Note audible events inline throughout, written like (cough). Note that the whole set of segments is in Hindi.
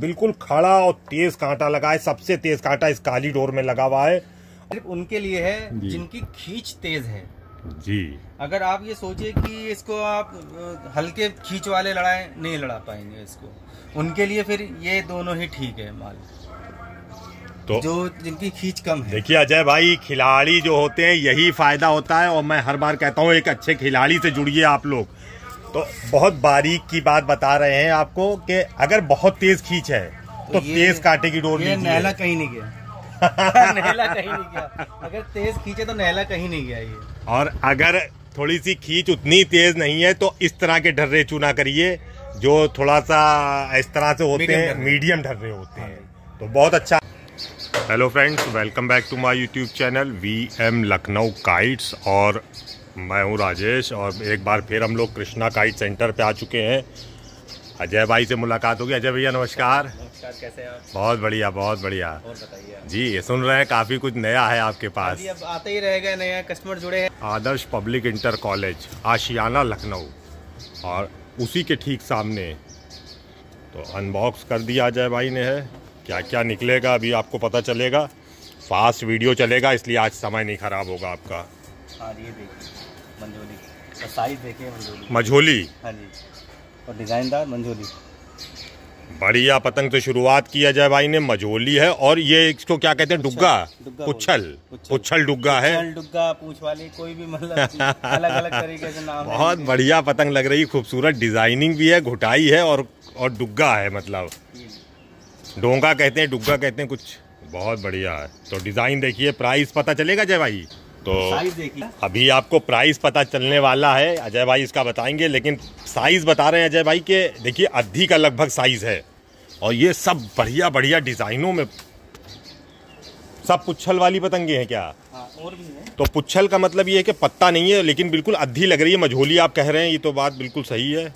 बिल्कुल खड़ा और तेज कांटा लगा है सबसे तेज कांटा इस काली डोर में लगा हुआ है सिर्फ उनके लिए है जिनकी खींच तेज है जी अगर आप ये सोचे कि इसको आप हल्के खींच वाले लड़ाए नहीं लड़ा पाएंगे इसको उनके लिए फिर ये दोनों ही ठीक है माल तो जो जिनकी खींच कम है देखिए अजय भाई खिलाड़ी जो होते हैं यही फायदा होता है और मैं हर बार कहता हूँ एक अच्छे खिलाड़ी से जुड़िए आप लोग तो बहुत बारीक की बात बता रहे हैं आपको कि अगर बहुत तेज खींच है तो, तो तेज कांटे की डोर नहीं नहला कहीं नहीं गया (laughs) नहला कहीं नहीं गया अगर तेज खींचे तो नहला कहीं नहीं गया ये और अगर थोड़ी सी खींच उतनी तेज नहीं है तो इस तरह के ढर्रे चुना करिए जो थोड़ा सा इस तरह से होते हैं मीडियम ढर्रे होते हाँ हैं तो बहुत अच्छा hello friends welcome back to my YouTube channel V M Lucknow kites और मैं हूं राजेश और एक बार फिर हम लोग कृष्णा काइट सेंटर पे आ चुके हैं अजय भाई से मुलाकात होगी अजय भैया नमस्कार नमस्कार कैसे हैं आप बहुत बढ़िया बहुत बढ़िया और बताइए जी ये सुन रहे हैं काफ़ी कुछ नया है आपके हाँ पास अब आते ही गए नया कस्टमर जुड़े हैं Adarsh public inter college Ashiyana Lucknow और उसी के ठीक सामने तो अनबॉक्स कर दिया अजय भाई ने है क्या क्या निकलेगा अभी आपको पता चलेगा फास्ट वीडियो चलेगा इसलिए आज समय नहीं ख़राब होगा आपका हाँ ये देखिए मंझोली और साइज देखिए मंझोली मझोली हाँ जी और डिज़ाइनदार मंझोली बढ़िया पतंग तो शुरुआत किया जाए भाई ने मझोली है और ये इसको क्या कहते हैं डुग्गा पुच्छल पुच्छल डुग्गा है डुग्गा पूछ वाली कोई भी मतलब (laughs) अलग अलग तरीके से नाम बहुत बढ़िया पतंग लग रही खूबसूरत डिजाइनिंग भी है घुटाई है और और डुग्गा है मतलब डोंगा कहते हैं डुग्गा कहते हैं कुछ बहुत बढ़िया है तो डिज़ाइन देखिए प्राइस पता चलेगा जय भाई तो अभी आपको प्राइस पता चलने वाला है अजय भाई इसका बताएंगे लेकिन साइज़ बता रहे हैं अजय भाई के देखिए अद्धी का लगभग साइज़ है और ये सब बढ़िया बढ़िया डिज़ाइनों में सब पुच्छल वाली पतंगे हैं क्या हाँ, और भी है। तो पुच्छल का मतलब ये है कि पत्ता नहीं है लेकिन बिल्कुल अद्धी लग रही है मझोली आप कह रहे हैं ये तो बात बिल्कुल सही है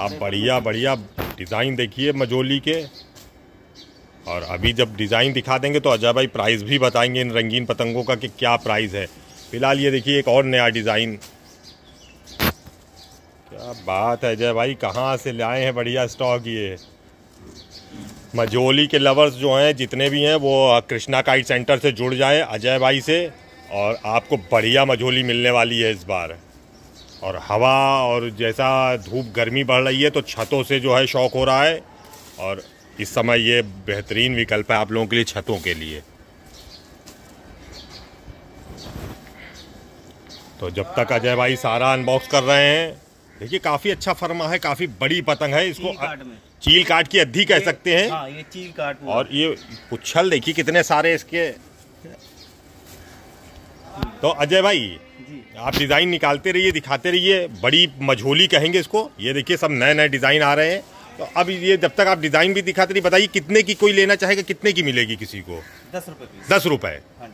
आप बढ़िया बढ़िया डिज़ाइन देखिए मझोली के और अभी जब डिज़ाइन दिखा देंगे तो अजय भाई प्राइस भी बताएंगे इन रंगीन पतंगों का कि क्या प्राइस है फिलहाल ये देखिए एक और नया डिज़ाइन क्या बात है अजय भाई कहाँ से लाए हैं बढ़िया स्टॉक ये मझोली के लवर्स जो हैं जितने भी हैं वो कृष्णा काइट सेंटर से जुड़ जाए अजय भाई से और आपको बढ़िया मझोली मिलने वाली है इस बार और हवा और जैसा धूप गर्मी बढ़ रही है तो छतों से जो है शौक हो रहा है और इस समय ये बेहतरीन विकल्प है आप लोगों के लिए छतों के लिए तो जब तक अजय भाई सारा अनबॉक्स कर रहे हैं देखिए काफ़ी अच्छा फर्मा है काफ़ी बड़ी पतंग है इसको चील काट की अद्धी कह सकते हैं हाँ, ये चील काट और ये पुच्छल देखिए कितने सारे इसके तो अजय भाई आप डिज़ाइन निकालते रहिए दिखाते रहिए बड़ी मझोली कहेंगे इसको ये देखिए सब नए नए डिज़ाइन आ रहे हैं तो अब ये जब तक आप डिज़ाइन भी दिखाते नहीं बताइए कितने की कोई लेना चाहेगा कितने की मिलेगी किसी को दस रुपए दस रुपये हाँ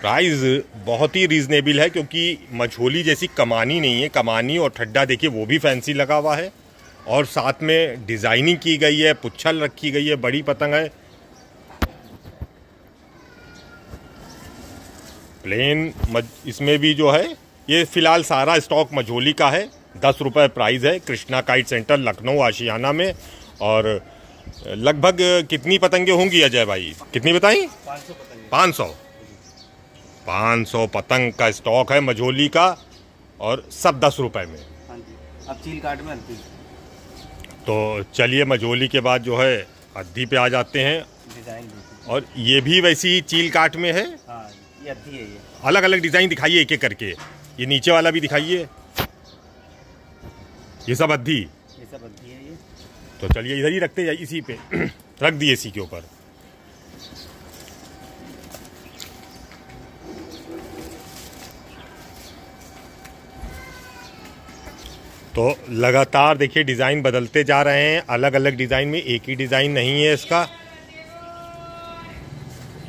प्राइस बहुत ही रीजनेबल है क्योंकि मझोली जैसी कमानी नहीं है कमानी और ठड्डा देखिए वो भी फैंसी लगा हुआ है और साथ में डिज़ाइनिंग की गई है पुच्छल रखी गई है बड़ी पतंग है प्लेन इसमें भी जो है ये फ़िलहाल सारा स्टॉक मझोली का है दस रुपये प्राइस है कृष्णा काइट सेंटर लखनऊ आशियाना में और लगभग कितनी पतंगे होंगी अजय भाई कितनी बताई पाँच सौ पाँच सौ पतंग का स्टॉक है मझोली का और सब दस रुपये में हाँ अब चील काट में तो चलिए मझोली के बाद जो है अद्धी पे आ जाते हैं और ये भी वैसी चील काट में है हाँ, ये अद्धी है ये अलग अलग डिज़ाइन दिखाइए एक एक करके ये नीचे वाला भी दिखाइए ये सब अद्धी ये सब अद्धी है ये तो चलिए इधर ही रखते जाइए इसी पे (clears throat) रख दिए इसी के ऊपर तो लगातार देखिए डिज़ाइन बदलते जा रहे हैं अलग अलग डिज़ाइन में एक ही डिज़ाइन नहीं है इसका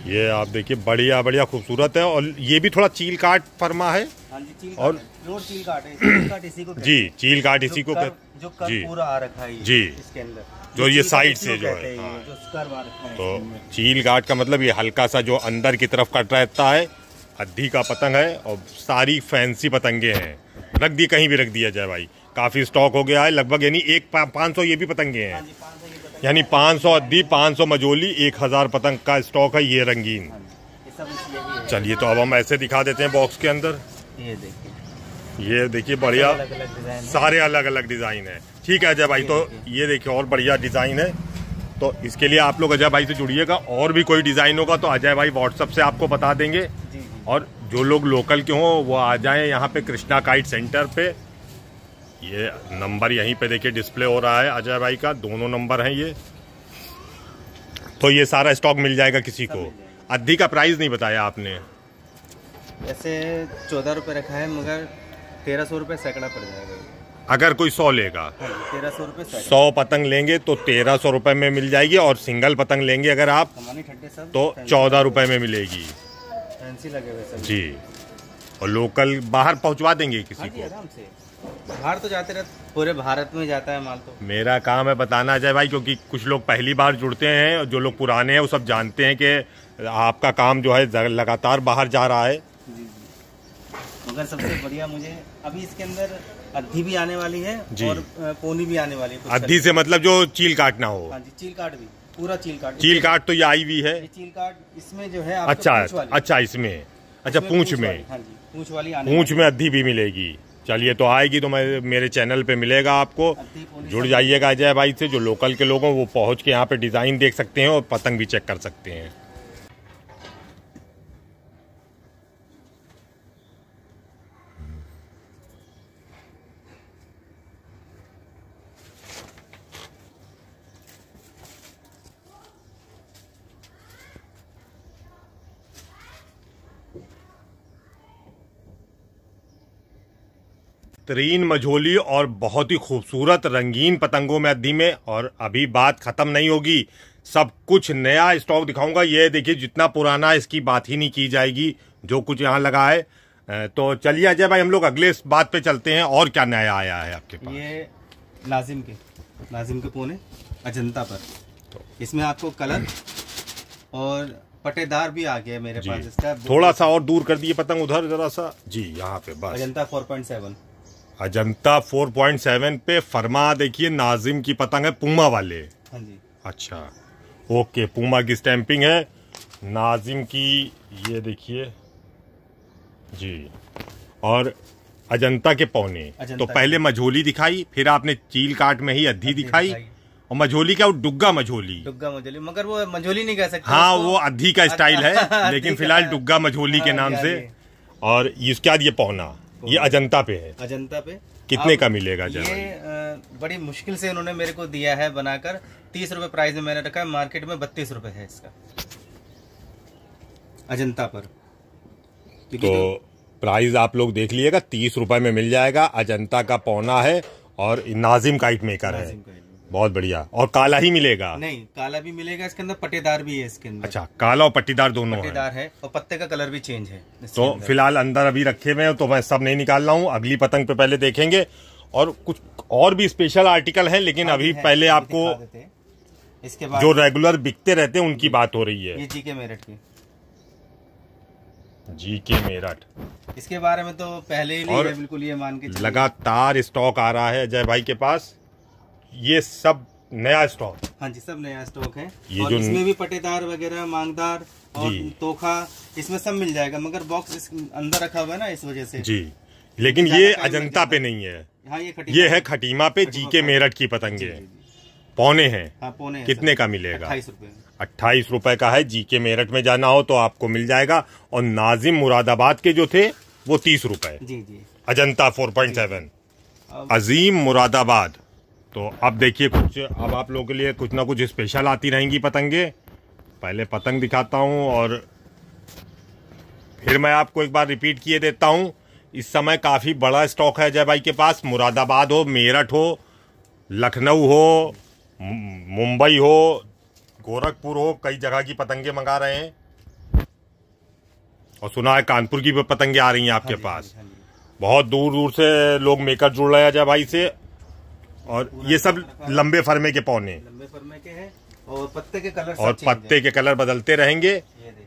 ये आप देखिए बढ़िया बढ़िया खूबसूरत है और ये भी थोड़ा चील काट फरमा है हाँ और जी चील काट इसी को जी पूरा आ रखा है जी इसके अंदर जो ये साइड से जो है हाँ। तो चील काट का मतलब ये हल्का सा जो अंदर की तरफ कट रहता है अद्धी का पतंग है और सारी फैंसी पतंगे हैं रख दी कहीं भी रख दिया जाए भाई काफ़ी स्टॉक हो गया है लगभग यानी एक पाँच सौ ये भी पतंगे हैं हाँ यानी 500 अद्दी पाँच मजोली 1000 पतंग का स्टॉक है ये रंगीन हाँ चलिए तो अब हम ऐसे दिखा देते हैं बॉक्स के अंदर ये देखिए ये देखिए बढ़िया सारे अलग अलग डिज़ाइन है ठीक है अजय भाई तो ये देखिए और बढ़िया डिज़ाइन है तो इसके लिए आप लोग अजय भाई से जुड़िएगा और भी कोई डिज़ाइन होगा तो अजय भाई व्हाट्सअप से आपको बता देंगे और जो लोग लोकल के हों वो आ जाएं यहाँ पे कृष्णा काइट सेंटर पे ये नंबर यहीं पे देखिए डिस्प्ले हो रहा है अजय भाई का दोनों नंबर हैं ये तो ये सारा स्टॉक मिल जाएगा किसी को अद्धी का प्राइस नहीं बताया आपने ऐसे चौदह रुपये रखा है मगर तेरह सौ रुपये सैकड़ा पड़ जाएगा अगर कोई सौ लेगा हाँ, तेरह सौ रुपये सौ पतंग लेंगे तो तेरह सौ रुपये में मिल जाएगी और सिंगल पतंग लेंगे अगर आप तो चौदह रुपये में मिलेगी जी और लोकल बाहर पहुंचवा देंगे किसी हाँ को बाहर तो जाते रहते पूरे भारत में जाता है माल तो मेरा काम है बताना जाए भाई क्योंकि कुछ लोग पहली बार जुड़ते हैं और जो लोग पुराने हैं वो सब जानते हैं कि आपका काम जो है लगातार बाहर जा रहा है मगर सबसे बढ़िया मुझे अभी इसके अंदर अद्धी भी आने वाली है और पोनी भी आने वाली है अद्धी से मतलब जो चील काटना हो हाँ जी चील काट भी पूरा चील काट चील काट तो ये आई हुई है चील काट इसमें जो है अच्छा अच्छा इसमें अच्छा पूछ में पूछ वाली हाँ पूछ में अद्धी भी मिलेगी चलिए तो आएगी तो मैं मेरे चैनल पे मिलेगा आपको जुड़ जाइएगा अजय भाई से जो लोकल के लोग हैं वो पहुँच के यहाँ पे डिज़ाइन देख सकते हैं और पतंग भी चेक कर सकते हैं बेहतरीन मझोली और बहुत ही खूबसूरत रंगीन पतंगों में अद्दी में और अभी बात ख़त्म नहीं होगी सब कुछ नया स्टॉक दिखाऊंगा ये देखिए जितना पुराना इसकी बात ही नहीं की जाएगी जो कुछ यहाँ लगा है तो चलिए अजय भाई हम लोग अगले इस बात पे चलते हैं और क्या नया आया है आपके पास ये लाजिम के लाजिम के पोने अजंता पर तो। इसमें आपको कलर और पटेदार भी आ गया मेरे पास इसका थोड़ा सा और दूर कर दिए पतंग उधर जरा सा जी यहाँ पे बस Ajanta four point seven Ajanta 4.7 पे फरमा देखिए नाजिम की पतंग है पूमा वाले हाँ जी अच्छा ओके पूमा की स्टैंपिंग है नाजिम की ये देखिए जी और अजंता के पौने अजंता तो पहले मझोली दिखाई फिर आपने चील काट में ही अद्धी दिखाई और मझोली क्या वो डुग्गा मझोली डुग्गा मझोली मगर वो मझोली नहीं कह सकते हाँ वो अद्धी का स्टाइल है (laughs) लेकिन फिलहाल डुग्गा मझोली के हाँ, नाम से और इसके बाद ये पौना ये अजंता पे है अजंता पे कितने का मिलेगा ये बड़ी मुश्किल से उन्होंने मेरे को दिया है बनाकर तीस रूपए प्राइस में मैंने रखा है मार्केट में बत्तीस रूपए है इसका अजंता पर तो, प्राइस आप लोग देख लीजिएगा तीस रूपए में मिल जाएगा अजंता का पौना है और नाजिम काइट मेकर है बहुत बढ़िया और काला ही मिलेगा नहीं काला भी मिलेगा इसके अंदर पट्टेदार भी है इसके अंदर अच्छा काला और पट्टीदार दोनों पट्टेदार है।, है और पत्ते का कलर भी चेंज है तो फिलहाल अंदर अभी रखे हुए तो मैं सब नहीं निकाल रहा हूँ अगली पतंग पे पहले देखेंगे और कुछ और भी स्पेशल आर्टिकल है लेकिन अभी है, पहले आपको इसके बाद जो रेगुलर बिकते रहते हैं उनकी बात हो रही है जी के मेरठ की जी के मेरठ इसके बारे में तो पहले ही बिल्कुल ये मान के लगातार स्टॉक आ रहा है जय भाई के पास ये सब नया स्टॉक हाँ जी सब नया स्टॉक है ये और जो इसमें भी पटेदार वगैरह मांगदार और तोखा इसमें सब मिल जाएगा मगर बॉक्स अंदर रखा हुआ है ना इस वजह से जी लेकिन ये अजंता पे नहीं है हाँ ये, ये है खटीमा पे जी के मेरठ की पतंगे पौने हैं हाँ, पौने कितने का मिलेगा अट्ठाईस रुपए का है जी के मेरठ में जाना हो तो आपको मिल जाएगा और नाजिम मुरादाबाद के जो थे वो तीस रुपए Ajanta four point seven Azeem Moradabad तो अब देखिए कुछ अब आप लोगों के लिए कुछ ना कुछ स्पेशल आती रहेंगी पतंगे पहले पतंग दिखाता हूँ और फिर मैं आपको एक बार रिपीट किए देता हूँ इस समय काफ़ी बड़ा स्टॉक है अजय भाई के पास मुरादाबाद हो मेरठ हो लखनऊ हो मुंबई हो गोरखपुर हो कई जगह की पतंगे मंगा रहे हैं और सुना है कानपुर की भी पतंगे आ रही हैं आपके हाँ पास हाँ हाँ बहुत दूर दूर से लोग मेकर जुड़ रहे हैं अजय भाई से और ये सब लंबे फरमे के पौने लंबे फरमे के हैं और पत्ते के कलर और पत्ते के कलर बदलते रहेंगे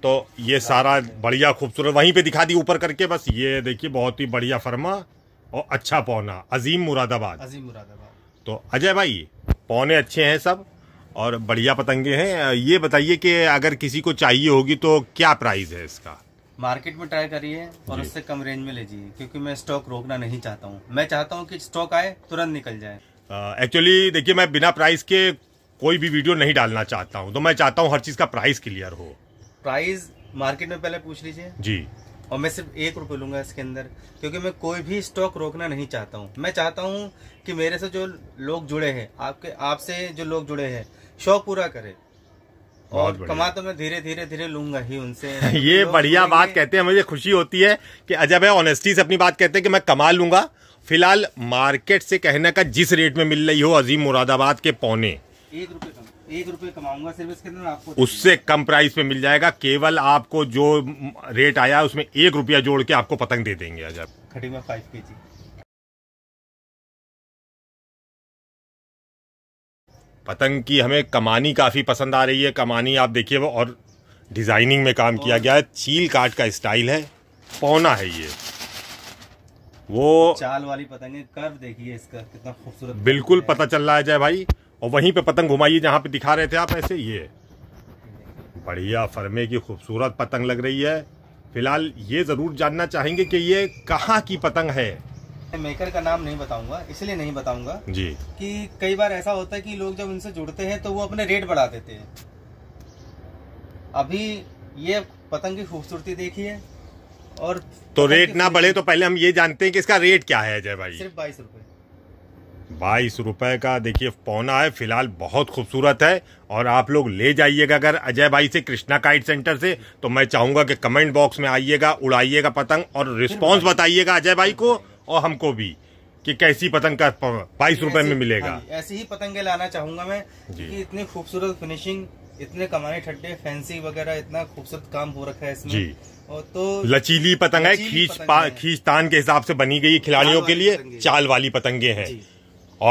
तो ये सारा बढ़िया खूबसूरत वहीं पे दिखा दी ऊपर करके बस ये देखिए बहुत ही बढ़िया फरमा और अच्छा पौना अजीम मुरादाबाद अजीम मुरादाबाद तो अजय भाई पौने अच्छे हैं सब और बढ़िया पतंगे हैं ये बताइए कि अगर किसी को चाहिए होगी तो क्या प्राइस है इसका मार्केट में ट्राई करिए और उससे कम रेंज में लीजिए क्योंकि मैं स्टॉक रोकना नहीं चाहता हूँ मैं चाहता हूँ कि स्टॉक आए तुरंत निकल जाए एक्चुअली देखिए मैं बिना प्राइस के कोई भी वीडियो नहीं डालना चाहता हूँ तो मैं चाहता हूँ हर चीज़ का प्राइस क्लियर हो प्राइस मार्केट में पहले पूछ लीजिए जी और मैं सिर्फ एक रुपये लूंगा इसके अंदर क्योंकि मैं कोई भी स्टॉक रोकना नहीं चाहता हूँ मैं चाहता हूँ कि मेरे से जो लोग जुड़े हैं आपके आपसे जो लोग जुड़े हैं शौक पूरा करे और कमा तो मैं धीरे धीरे धीरे लूंगा ही उनसे (laughs) ये बढ़िया बात कहते हैं मुझे खुशी होती है कि अजय है ऑनेस्टी से अपनी बात कहते हैं कि मैं कमा लूंगा फिलहाल मार्केट से कहना का जिस रेट में मिल रही हो अजीम मुरादाबाद के पौने एक रुपए एक कमाऊंगा सिर्फ इसके अंदर आपको उससे कम प्राइस पे मिल जाएगा केवल आपको जो रेट आया उसमें एक रुपया जोड़ के आपको पतंग दे देंगे आज आप खड़ी में फाइव के जी पतंग की हमें कमानी काफ़ी पसंद आ रही है कमानी आप देखिए वो और डिज़ाइनिंग में काम किया गया है चील काट का स्टाइल है पौना है ये वो चाल वाली पतंग कर्व देखिए इसका कितना खूबसूरत बिल्कुल पता चल रहा है जय भाई और वहीं पे पतंग घुमाइए जहाँ पे दिखा रहे थे आप ऐसे ये बढ़िया फरमे की खूबसूरत पतंग लग रही है फिलहाल ये ज़रूर जानना चाहेंगे कि ये कहाँ की पतंग है मेकर का नाम नहीं बताऊंगा इसलिए नहीं बताऊंगा जी कि कई बार ऐसा होता है कि लोग जब उनसे जुड़ते हैं तो वो अपने रेट बढ़ा देते हैं अभी ये पतंग की खूबसूरती देखिए और तो रेट ना बढ़े तो पहले हम ये जानते हैं कि इसका रेट क्या है अजय भाई बाईस रुपये बाईस रुपए का देखिए पौना है फिलहाल बहुत खूबसूरत है और आप लोग ले जाइएगा अगर अजय भाई से कृष्णा काइट सेंटर से तो मैं चाहूंगा कि कमेंट बॉक्स में आइएगा उड़ाइएगा पतंग और रिस्पांस बताइएगा अजय भाई को और हमको भी कि कैसी पतंग का बाईस रुपए में मिलेगा हाँ ऐसी ही पतंगे लाना चाहूंगा मैं कि इतनी खूबसूरत फिनिशिंग इतने कमाने ठट्टे फैंसी वगैरह इतना खूबसूरत काम हो रखा है इसमें जी तो लचीली पतंग है खींच खींच तान के हिसाब से बनी गई खिलाड़ियों के लिए चाल वाली पतंगे हैं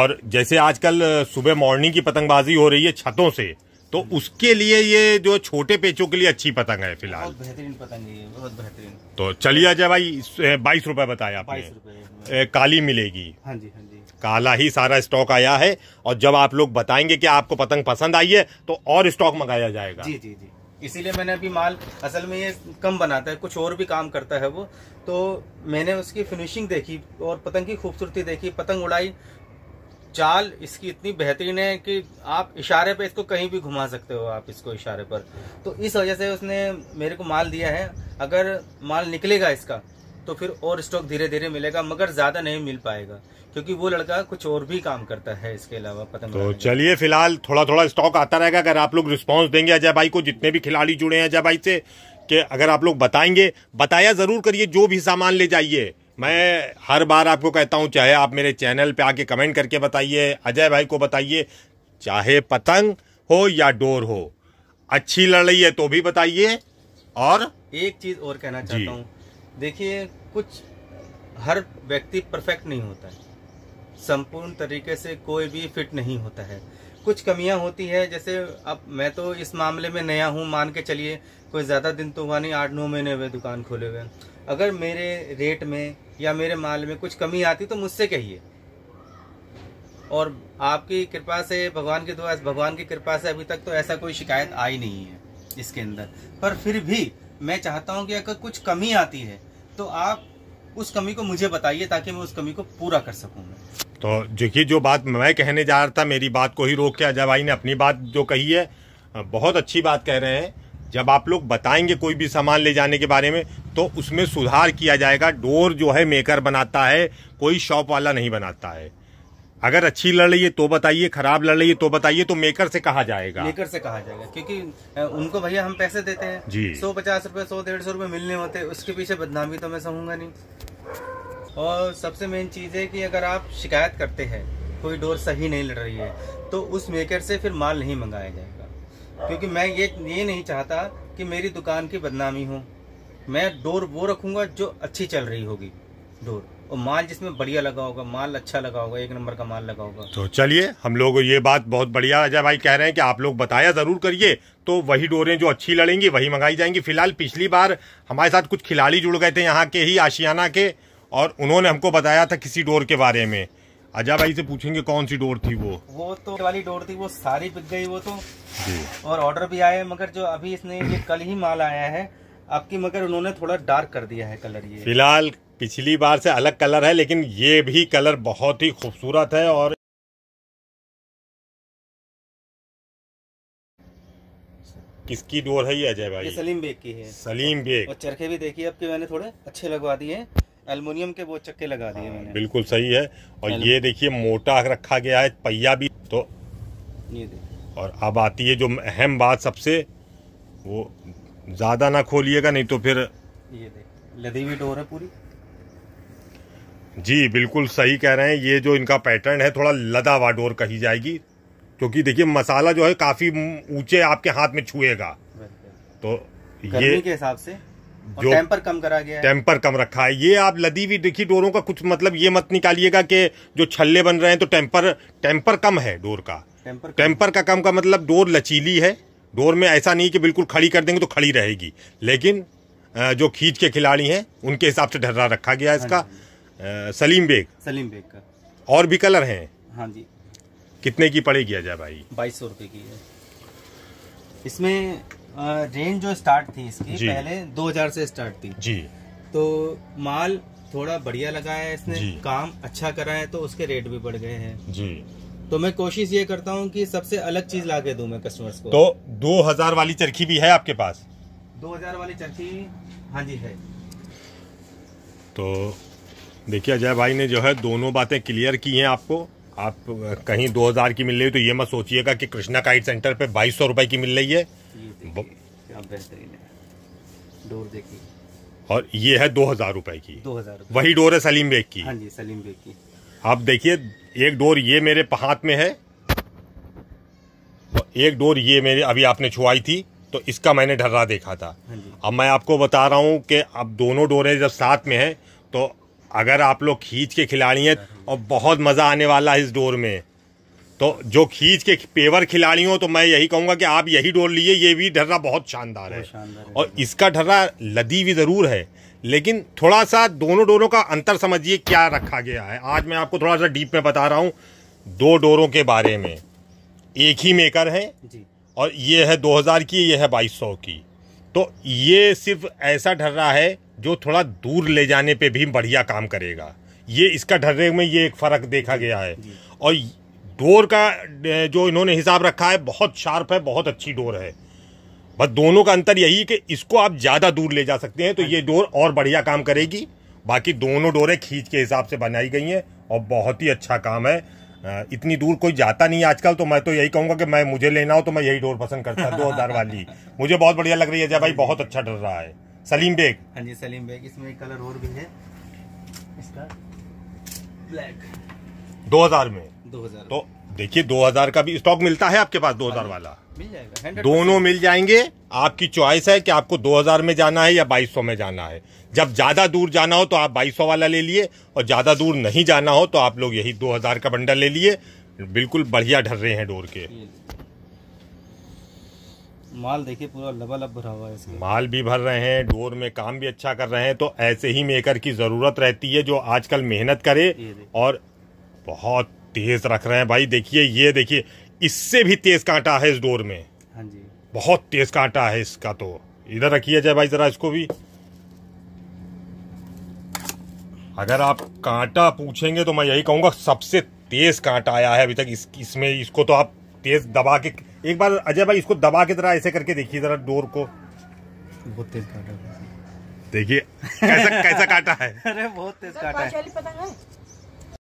और जैसे आजकल सुबह मॉर्निंग की पतंगबाजी हो रही है छतों से तो हम्म। उसके लिए ये जो छोटे पेचों के लिए अच्छी पतंग है फिलहाल बेहतरीन पतंग है बहुत बेहतरीन तो चलिए अजय भाई बाईस रुपए बताया आपने काली मिलेगी हाँ जी हाँ जी काला ही सारा स्टॉक आया है और जब आप लोग बताएंगे कि आपको पतंग पसंद आई है तो और स्टॉक मंगाया जाएगा जी जी जी इसीलिए मैंने अभी माल असल में ये कम बनाता है कुछ और भी काम करता है वो तो मैंने उसकी फिनिशिंग देखी और पतंग की खूबसूरती देखी पतंग उड़ाई चाल इसकी इतनी बेहतरीन है कि आप इशारे पे इसको कहीं भी घुमा सकते हो आप इसको इशारे पर तो इस वजह से उसने मेरे को माल दिया है अगर माल निकलेगा इसका तो फिर और स्टॉक धीरे धीरे मिलेगा मगर ज्यादा नहीं मिल पाएगा क्योंकि वो लड़का कुछ और भी काम करता है इसके अलावा पतंग तो चलिए फिलहाल थोड़ा थोड़ा स्टॉक आता रहेगा अगर आप लोग रिस्पॉन्स देंगे अजय भाई को जितने भी खिलाड़ी जुड़े हैं अजय भाई से कि अगर आप लोग बताएंगे बताया ज़रूर करिए जो भी सामान ले जाइए मैं हर बार आपको कहता हूँ चाहे आप मेरे चैनल पे आके कमेंट करके बताइए अजय भाई को बताइए चाहे पतंग हो या डोर हो अच्छी लड़ रही है तो भी बताइए और एक चीज़ और कहना चाहता हूँ देखिए कुछ हर व्यक्ति परफेक्ट नहीं होता है संपूर्ण तरीके से कोई भी फिट नहीं होता है कुछ कमियां होती है जैसे अब मैं तो इस मामले में नया हूँ मान के चलिए कोई ज़्यादा दिन तो हुआ नहीं आठ नौ महीने हुए दुकान खोले हुए अगर मेरे रेट में या मेरे माल में कुछ कमी आती तो मुझसे कहिए और आपकी कृपा से भगवान की दुआ भगवान की कृपा से अभी तक तो ऐसा कोई शिकायत आई नहीं है इसके अंदर पर फिर भी मैं चाहता हूँ कि अगर कुछ कमी आती है तो आप उस कमी को मुझे बताइए ताकि मैं उस कमी को पूरा कर सकूँ तो देखिए जो बात मैं कहने जा रहा था मेरी बात को ही रोक के अजय भाई ने अपनी बात जो कही है बहुत अच्छी बात कह रहे हैं जब आप लोग बताएंगे कोई भी सामान ले जाने के बारे में तो उसमें सुधार किया जाएगा डोर जो है मेकर बनाता है कोई शॉप वाला नहीं बनाता है अगर अच्छी लड़ रही है तो बताइए खराब लड़ रही है तो बताइए तो मेकर से कहा जाएगा मेकर से कहा जाएगा क्योंकि उनको भैया हम पैसे देते हैं जी सौ पचास रूपये सौ डेढ़ सौ रूपये मिलने होते हैं उसके पीछे बदनामी तो मैं सहूंगा नहीं और सबसे मेन चीज है कि अगर आप शिकायत करते हैं कोई डोर सही नहीं लड़ रही है तो उस मेकर से फिर माल नहीं मंगाया जाएगा क्योंकि मैं ये ये नहीं चाहता कि मेरी दुकान की बदनामी हो मैं डोर वो रखूंगा जो अच्छी चल रही होगी डोर और माल जिसमें बढ़िया लगा होगा माल अच्छा लगा होगा एक नंबर का माल लगा होगा तो चलिए हम लोग ये बात बहुत बढ़िया अजय भाई कह रहे हैं कि आप लोग बताया ज़रूर करिए तो वही डोरें जो अच्छी लड़ेंगी वही मंगाई जाएंगी फिलहाल पिछली बार हमारे साथ कुछ खिलाड़ी जुड़ गए थे यहाँ के ही आशियाना के और उन्होंने हमको बताया था किसी डोर के बारे में अजय भाई से पूछेंगे कौन सी डोर थी वो वो तो वाली डोर थी वो सारी बिक गई वो तो और ऑर्डर भी आया मगर जो अभी इसने ये कल ही माल आया है आपकी मगर उन्होंने थोड़ा डार्क कर दिया है कलर ये फिलहाल पिछली बार से अलग कलर है लेकिन ये भी कलर बहुत ही खूबसूरत है और किसकी डोर है ये अजय भाई ये सलीम बेग की है सलीम बेग और चरखे भी देखिए आपके मैंने थोड़े अच्छे लगवा दिए एलमिनियम के वो चक्के लगा दिए हाँ, मैंने बिल्कुल सही है और ये देखिए मोटा रखा गया है पहिया भी तो ये देखिए और अब आती है जो अहम बात सबसे वो ज़्यादा ना खोलिएगा नहीं तो फिर ये देखिए लदी हुई डोर है पूरी जी बिल्कुल सही कह रहे हैं ये जो इनका पैटर्न है थोड़ा लदावा डोर कही जाएगी क्योंकि देखिए मसाला जो है काफी ऊंचे आपके हाथ में छुएगा तो ये के हिसाब से जो टेम्पर कम करा गया टेम्पर कम रखा है ये आप लदी हुई देखिए डोरों का कुछ मतलब ये मत निकालिएगा कि जो छल्ले बन रहे हैं तो टेम्पर टेम्पर कम है डोर का टेम्पर, टेम्पर का कम का मतलब डोर लचीली है डोर में ऐसा नहीं कि बिल्कुल खड़ी कर देंगे तो खड़ी रहेगी लेकिन जो खींच के खिलाड़ी हैं उनके हिसाब से ढर्रा रखा गया हाँ इसका सलीम बेग सलीम बेग का और भी कलर हैं हाँ जी कितने की पड़ेगी अजय भाई बाईस सौ रुपये की है इसमें रेंज जो स्टार्ट थी इसकी पहले दो हजार से स्टार्ट थी जी तो माल थोड़ा बढ़िया लगा है इसने काम अच्छा करा है तो उसके रेट भी बढ़ गए हैं जी तो मैं कोशिश ये करता हूँ कि सबसे अलग चीज ला के दूँ मैं कस्टमर्स को तो दो हजार वाली चरखी भी है आपके पास दो हजार वाली चरखी हाँ जी है तो देखिए अजय भाई ने जो है दोनों बातें क्लियर की हैं आपको आप कहीं 2000 की मिल रही है तो ये मत सोचिएगा कि कृष्णा काइट सेंटर पे बाईस सौ रुपये की मिल रही है और ये है दो हजार रुपए की दो हजार वही डोर है सलीम बेग की हाँ जी सलीम बेग की आप देखिए एक डोर ये मेरे हाथ में है एक डोर ये मेरे अभी आपने छुआई थी तो इसका मैंने ढर्रा देखा था हाँ अब मैं आपको बता रहा हूँ कि अब दोनों डोरे जब साथ में हैं तो अगर आप लोग खींच के खिलाड़ी हैं और बहुत मज़ा आने वाला है इस डोर में तो जो खींच के पेवर खिलाड़ी हो तो मैं यही कहूँगा कि आप यही डोर लिए ये भी ढर्रा बहुत शानदार है।, है और इसका ढर्रा लदी भी ज़रूर है लेकिन थोड़ा सा दोनों डोरों का अंतर समझिए क्या रखा गया है आज मैं आपको थोड़ा सा डीप में बता रहा हूँ दो डोरों के बारे में एक ही मेकर है और ये है दो की ये है बाईस की तो ये सिर्फ ऐसा ढर्रा है जो थोड़ा दूर ले जाने पे भी बढ़िया काम करेगा ये इसका ढर्रे में ये एक फ़र्क देखा गया है और डोर का जो इन्होंने हिसाब रखा है बहुत शार्प है बहुत अच्छी डोर है बस दोनों का अंतर यही है कि इसको आप ज़्यादा दूर ले जा सकते हैं तो ये डोर और बढ़िया काम करेगी बाकी दोनों डोरें खींच के हिसाब से बनाई गई हैं और बहुत ही अच्छा काम है इतनी दूर कोई जाता नहीं आजकल तो मैं तो यही कहूंगा कि मैं मुझे लेना हो तो मैं यही डोर पसंद करता दो हजार वाली मुझे बहुत बढ़िया लग रही है जय भाई बहुत अच्छा डर रहा है सलीम बेग हाँ जी सलीम बेग इसमें एक कलर और भी है इसका ब्लैक 2000 में 2000 तो देखिए 2000 का भी स्टॉक मिलता है आपके पास 2000 हाँ वाला मिल जाएगा दोनों मिल जाएंगे आपकी चॉइस है कि आपको 2000 में जाना है या 2200 में जाना है जब ज़्यादा दूर जाना हो तो आप 2200 वाला ले लिए और ज़्यादा दूर नहीं जाना हो तो आप लोग यही 2000 का बंडल ले लिए बिल्कुल बढ़िया ढर रहे हैं डोर के माल देखिए पूरा लब भरा हुआ है माल भी भर रहे हैं डोर में काम भी अच्छा कर रहे हैं तो ऐसे ही मेकर की जरूरत रहती है जो आजकल मेहनत करे और बहुत तेज रख रहे हैं भाई देखिए ये देखिए इससे भी तेज कांटा है इस डोर में हाँ जी बहुत तेज कांटा है इसका तो इधर रखिए जाए भाई जरा इसको भी अगर आप कांटा पूछेंगे तो मैं यही कहूंगा सबसे तेज कांटा आया है अभी तक इस इसमें इसको तो आप तेज दबा के एक बार अजय भाई इसको दबा के जरा ऐसे करके देखिए जरा डोर को बहुत तेज काटा देखिए कैसा कैसा काटा है अरे बहुत तेज काटा है